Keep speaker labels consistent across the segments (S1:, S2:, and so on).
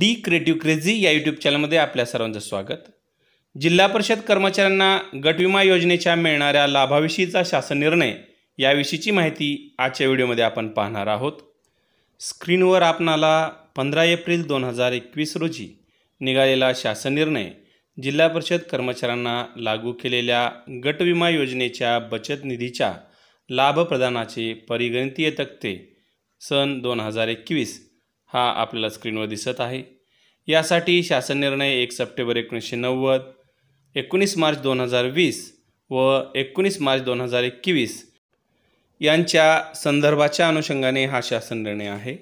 S1: D creative crazy या YouTube चॅनलमध्ये आपल्या सर्वांचं स्वागत जिल्हा परिषद कर्मचाऱ्यांना गटविमा योजनेच्या मिळणाऱ्या लाभाविषयीचा शासन निर्णय याविषयीची माहिती आजच्या व्हिडिओमध्ये आपण पाहणार आहोत स्क्रीनवर आपणाला पंधरा एप्रिल दोन हजार एकवीस रोजी निघालेला शासन निर्णय जिल्हा परिषद कर्मचाऱ्यांना लागू केलेल्या गटविमा योजनेच्या बचत निधीच्या लाभप्रदानाचे परिगणितीय तक्ते सन दोन हजार एकवीस हा आपल्याला स्क्रीनवर दिसत आहे यासाठी शासन निर्णय एक सप्टेंबर एकोणीसशे नव्वद एकोणीस मार्च दोन हजार वीस व एकोणीस मार्च दोन हजार एकवीस यांच्या संदर्भाच्या अनुषंगाने हा शासन निर्णय आहे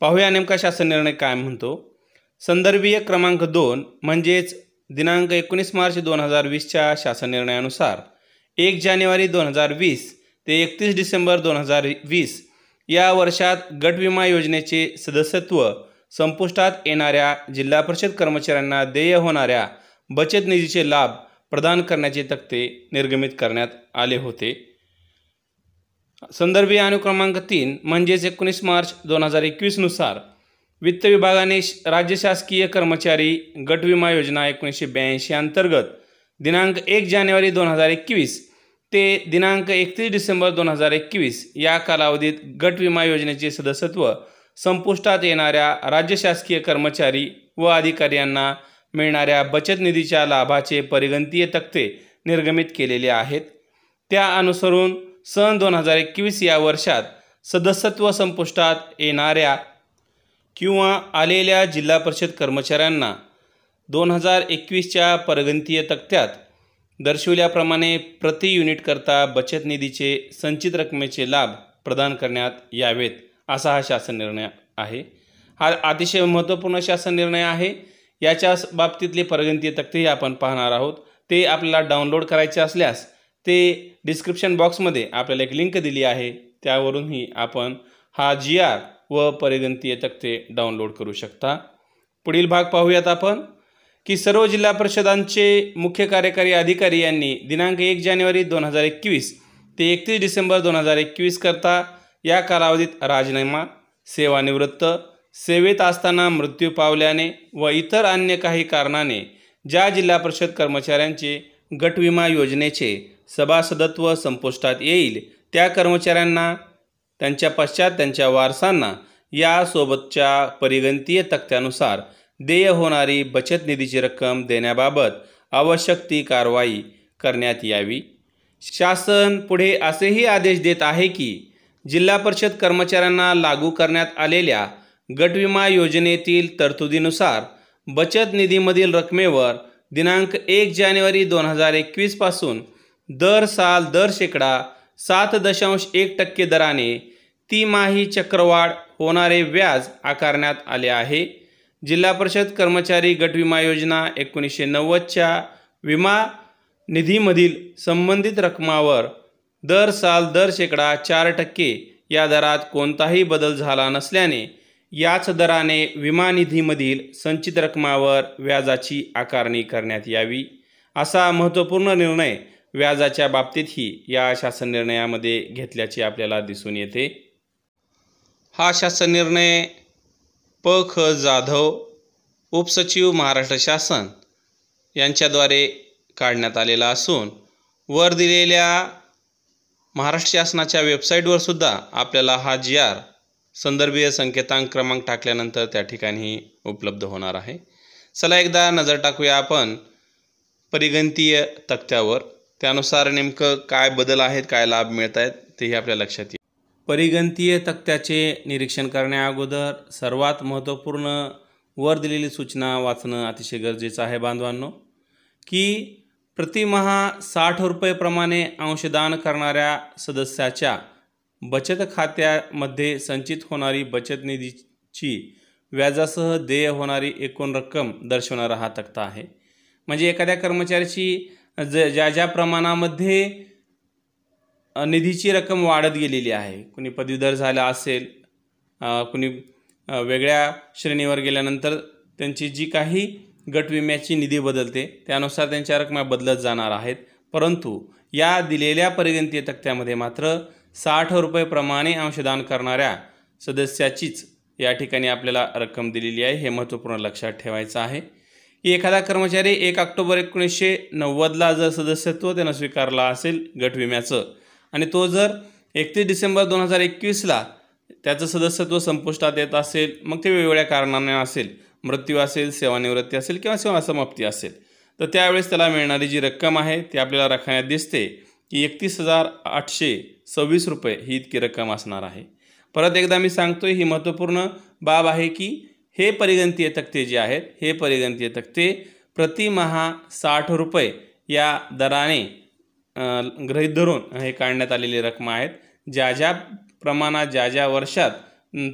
S1: पाहूया नेमका शासन निर्णय काय म्हणतो संदर्भीय क्रमांक दोन म्हणजेच दिनांक एकोणीस मार्च दोन हजार वीसच्या शासन निर्णयानुसार एक जानेवारी दोन हजार वीस ते एकतीस डिसेंबर दोन हजार वीस या वर्षात गट विमा योजनेचे सदस्यत्व संपुष्टात येणाऱ्या जिल्हा परिषद कर्मचाऱ्यांना देय होणाऱ्या बचत निधीचे लाभ प्रदान करण्याचे तक्ते निर्गमित करण्यात आले होते संदर्भी अनुक्रमांक तीन म्हणजेच एकोणीस मार्च दोन हजार एकवीसनुसार वित्त विभागाने राज्य शासकीय कर्मचारी गट विमा योजना एकोणीसशे ब्याऐंशी अंतर्गत दिनांक एक जानेवारी दोन हजार एकवीस ते दिनांक एकतीस डिसेंबर दोन हजार एकवीस या कालावधीत गट विमा योजनेचे सदस्यत्व संपुष्टात येणाऱ्या राज्य शासकीय कर्मचारी व अधिकाऱ्यांना मिळणाऱ्या बचत निधीच्या लाभाचे परिगणतीय तक्ते निर्गमित केलेले आहेत त्या अनुसरून सन दोन हजार एकवीस या वर्षात सदस्यत्व संपुष्टात येणाऱ्या किंवा आलेल्या जिल्हा परिषद कर्मचाऱ्यांना दोन हजार एकवीसच्या परिगणतीय तक्त्यात दर्शविल्याप्रमाणे प्रति युनिटकरता बचत निधीचे संचित रकमेचे लाभ प्रदान करण्यात यावेत असा हा शासन निर्णय आहे हा अतिशय महत्त्वपूर्ण शासन निर्णय आहे याच्या बाबतीतले परगणतीय तक्तेही आपण पाहणार आहोत ते आपल्याला डाउनलोड करायचे असल्यास ते डिस्क्रिप्शन बॉक्समध्ये आपल्याला एक लिंक दिली आहे त्यावरूनही आपण हा जी आर व परिगंतीय तक्ते डाउनलोड करू शकता पुढील भाग पाहूयात आपण की सर्व जिल्हा परिषदांचे मुख्य कार्यकारी अधिकारी यांनी दिनांक एक जानेवारी दोन हजार एकवीस ते एकतीस डिसेंबर दोन हजार एकवीस करता या कालावधीत राजीनामा सेवानिवृत्त सेवेत असताना मृत्यू पावल्याने व इतर अन्य काही कारणाने ज्या जिल्हा परिषद कर्मचाऱ्यांचे गटविमा योजनेचे सभासदत्व संपुष्टात येईल त्या कर्मचाऱ्यांना त्यांच्या पश्चात त्यांच्या वारसांना यासोबतच्या परिगणतीय तक्त्यानुसार देय होणारी बचत निधीची रक्कम देण्याबाबत आवश्यक ती कारवाई करण्यात यावी शासन पुढे असेही आदेश देत आहे की जिल्हा परिषद कर्मचाऱ्यांना लागू करण्यात आलेल्या गटविमा योजनेतील तरतुदीनुसार बचत निधीमधील रकमेवर दिनांक एक जानेवारी दोन हजार एकवीसपासून दर साल दर शेकडा सात दशांश एक टक्के दराने तिमाही चक्रवाढ होणारे व्याज आकारण्यात आले आहे जिल्हा परिषद कर्मचारी गट विमा योजना एकोणीसशे नव्वदच्या विमा निधीमधील संबंधित रकमावर दर साल दर शेकडा चार टक्के या दरात कोणताही बदल झाला नसल्याने याच दराने विमा निधीमधील संचित रकमावर व्याजाची आकारणी करण्यात यावी असा महत्त्वपूर्ण निर्णय व्याजाच्या बाबतीतही या शासन निर्णयामध्ये घेतल्याचे आपल्याला दिसून येते हा शासन निर्णय प ख जाधव उपसचिव महाराष्ट्र शासन यांच्याद्वारे काढण्यात आलेला असून वर दिलेल्या महाराष्ट्र शासनाच्या वेबसाईटवर सुद्धा आपल्याला हा जी आर संदर्भीय संकेतांक क्रमांक टाकल्यानंतर त्या ठिकाणी उपलब्ध होणार आहे चला एकदा नजर टाकूया आपण परिगणतीय तक्त्यावर त्यानुसार नेमकं काय बदल आहेत काय लाभ मिळत आहेत तेही आपल्या लक्षात येईल परिगंतीय तक्त्याचे निरीक्षण करण्याअगोदर सर्वात महत्त्वपूर्ण वर दिलेली सूचना वाचणं अतिशय गरजेचं आहे बांधवांनो की प्रतिमहा साठ रुपयेप्रमाणे अंशदान करणाऱ्या सदस्याच्या बचत खात्यामध्ये संचित होणारी बचत निधीची व्याजासह देय होणारी एकूण रक्कम दर्शवणारा हा तक्ता आहे म्हणजे एखाद्या कर्मचाऱ्याची ज ज्या ज्या प्रमाणामध्ये निधीची रक्कम वाढत गेलेली आहे कुणी पदवीधर झाला असेल कुणी वेगळ्या श्रेणीवर गेल्यानंतर त्यांची जी काही गटविम्याची निधी बदलते त्यानुसार त्यांच्या रकमा बदलत जाणार आहेत परंतु या दिलेल्या परिगणतीय तक्त्यामध्ये मात्र साठ रुपयेप्रमाणे अंशदान करणाऱ्या सदस्याचीच या ठिकाणी आपल्याला रक्कम दिलेली आहे हे महत्त्वपूर्ण लक्षात ठेवायचं आहे की एखादा कर्मचारी एक ऑक्टोबर एकोणीसशे नव्वदला जर सदस्यत्व त्यानं स्वीकारला असेल गटविम्याचं आणि तो जर एकतीस डिसेंबर दोन हजार एकवीसला त्याचं सदस्यत्व संपुष्टात येत असेल मग ते वेगवेगळ्या कारणाने असेल मृत्यू असेल सेवानिवृत्ती असेल किंवा सेवा समाप्ती असेल तर त्यावेळेस त्याला मिळणारी जी रक्कम आहे ती आपल्याला रखाण्यात दिसते की एकतीस हजार आठशे सव्वीस रुपये ही इतकी रक्कम असणार आहे परत एकदा मी सांगतो ही महत्त्वपूर्ण बाब आहे की हे परिगणतीय तक्ते जे आहेत हे परिगणतीय तक्ते प्रतिमहा साठ रुपये या दराने गृहित धरून हे काढण्यात आलेली रक्कम आहेत ज्या ज्या प्रमाणात ज्या ज्या वर्षात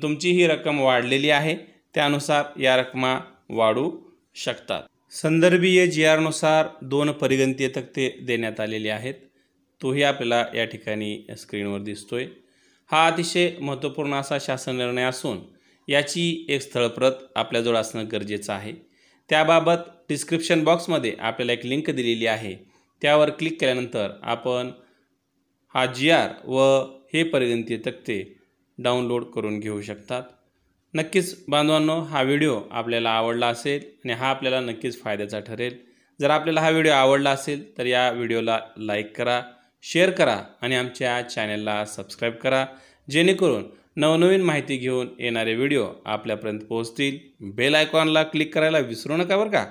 S1: तुमची ही रक्कम वाढलेली आहे त्यानुसार या रकमा वाढू शकतात संदर्भीय जी आरनुसार दोन परिगणतीय तक्ते देण्यात आलेले आहेत तोही आपल्याला या ठिकाणी स्क्रीनवर दिसतोय हा अतिशय महत्त्वपूर्ण असा शासन निर्णय असून याची एक स्थळप्रत आपल्याजवळ असणं गरजेचं आहे त्याबाबत डिस्क्रिप्शन बॉक्समध्ये आपल्याला एक लिंक दिलेली आहे त्यावर क्लिक केल्यानंतर आपण हा जी आर व हे परिगणती तक्ते डाउनलोड करून घेऊ शकतात नक्कीच बांधवांनो हा व्हिडिओ आपल्याला आवडला असेल आणि हा आपल्याला नक्कीच फायद्याचा ठरेल जर आपल्याला हा व्हिडिओ आवडला असेल तर या व्हिडिओला लाईक करा शेअर करा आणि आमच्या चॅनलला सबस्क्राईब करा जेणेकरून नवनवीन माहिती घेऊन येणारे व्हिडिओ आपल्यापर्यंत पोहोचतील बेल आयकॉनला क्लिक करायला विसरू नका बरं का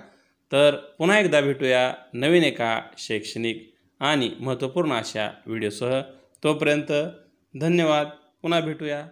S1: तर पुन्हा एकदा भेटूया नवीन एका शैक्षणिक आणि महत्त्वपूर्ण अशा व्हिडिओसह तोपर्यंत धन्यवाद पुन्हा भेटूया